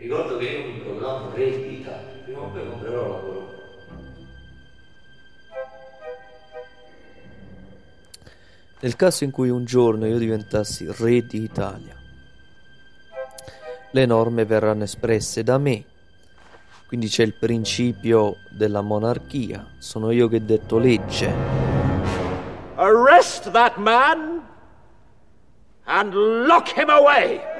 Ricordo che io mi programmo re d'Italia, prima o poi comprerò la corona. Nel caso in cui un giorno io diventassi re d'Italia, le norme verranno espresse da me. Quindi c'è il principio della monarchia, sono io che ho detto legge. Arrest that man and lock him away!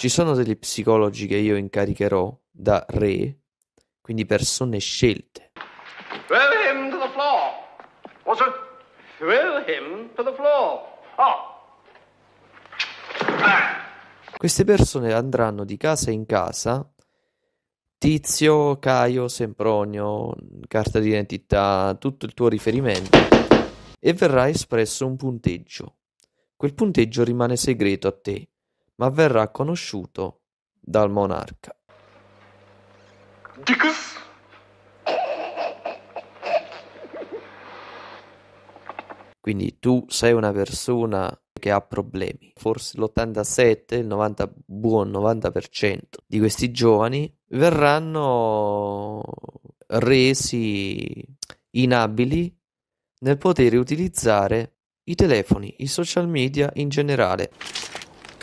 Ci sono degli psicologi che io incaricherò da re, quindi persone scelte. Throw him to the floor. What's it? Throw him to the floor. Oh. Ah. Queste persone andranno di casa in casa. Tizio, Caio, Sempronio, carta d'identità, tutto il tuo riferimento e verrà espresso un punteggio. Quel punteggio rimane segreto a te ma verrà conosciuto dal monarca. Dicus. Quindi tu sei una persona che ha problemi. Forse l'87, il 90, buon 90% di questi giovani verranno resi inabili nel poter utilizzare i telefoni, i social media in generale.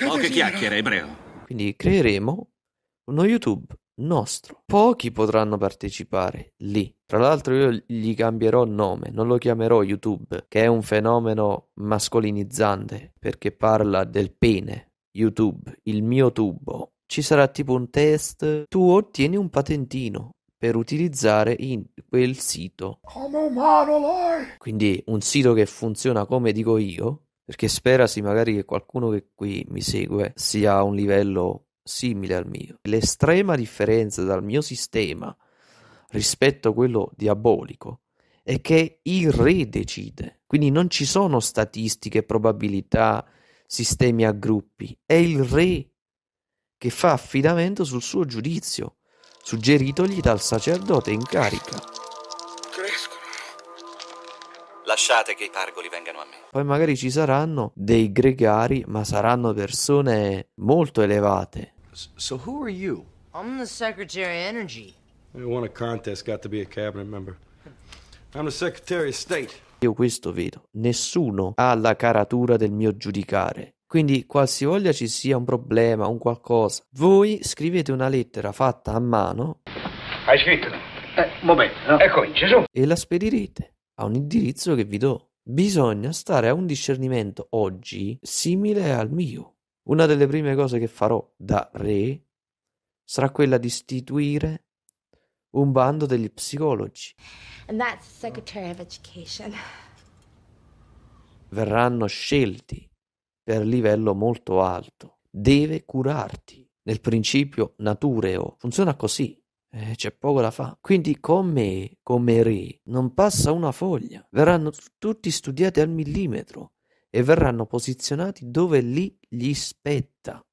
Poche chiacchiere, ebreo. Quindi creeremo uno YouTube nostro. Pochi potranno partecipare lì. Tra l'altro io gli cambierò nome, non lo chiamerò YouTube, che è un fenomeno mascolinizzante perché parla del pene. YouTube, il mio tubo. Ci sarà tipo un test, tu ottieni un patentino per utilizzare in quel sito. Come umano lei! Quindi un sito che funziona come dico io, perché sperasi magari che qualcuno che qui mi segue sia a un livello simile al mio. L'estrema differenza dal mio sistema rispetto a quello diabolico è che il re decide, quindi non ci sono statistiche, probabilità, sistemi a gruppi, è il re che fa affidamento sul suo giudizio, suggeritogli dal sacerdote in carica lasciate che i pargoli vengano a me. Poi magari ci saranno dei gregari, ma saranno persone molto elevate. So who are you? I'm the Secretary of Energy. I won a contest, got to be a cabinet member. I'm the Secretary of State. Io questo vedo. Nessuno ha la caratura del mio giudicare. Quindi, qualsivoglia ci sia un problema, un qualcosa, voi scrivete una lettera fatta a mano. Hai scritto? Eh, momento, no? Eccomi, Gesù. E la spedirete a un indirizzo che vi do. Bisogna stare a un discernimento oggi simile al mio. Una delle prime cose che farò da re sarà quella di istituire un bando degli psicologi. Verranno scelti per livello molto alto. Deve curarti. Nel principio natureo funziona così. Eh, c'è poco da fare. Quindi con me, come re, non passa una foglia. Verranno t- tutti studiati al millimetro e verranno posizionati dove lì gli spetta.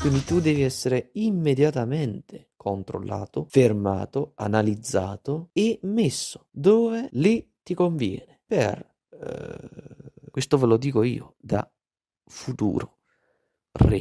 Quindi tu devi essere immediatamente controllato, fermato, analizzato e messo dove lì ti conviene. Per eh, questo ve lo dico io da futuro re.